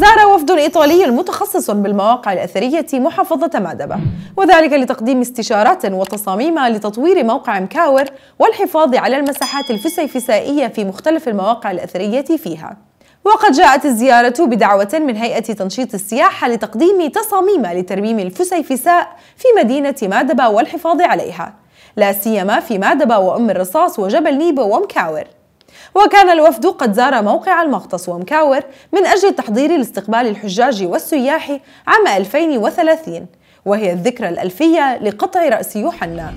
زار وفد إيطالي متخصص بالمواقع الأثرية محافظة مادبة وذلك لتقديم استشارات وتصاميم لتطوير موقع مكاور والحفاظ على المساحات الفسيفسائية في مختلف المواقع الأثرية فيها وقد جاءت الزيارة بدعوة من هيئة تنشيط السياحة لتقديم تصاميم لترميم الفسيفساء في مدينة مادبة والحفاظ عليها لا سيما في مادبة وأم الرصاص وجبل نيبو ومكاور وكان الوفد قد زار موقع المغطس ومكاور من أجل تحضير الاستقبال الحجاج والسياح عام 2030 وهي الذكرى الألفية لقطع رأس يوحنا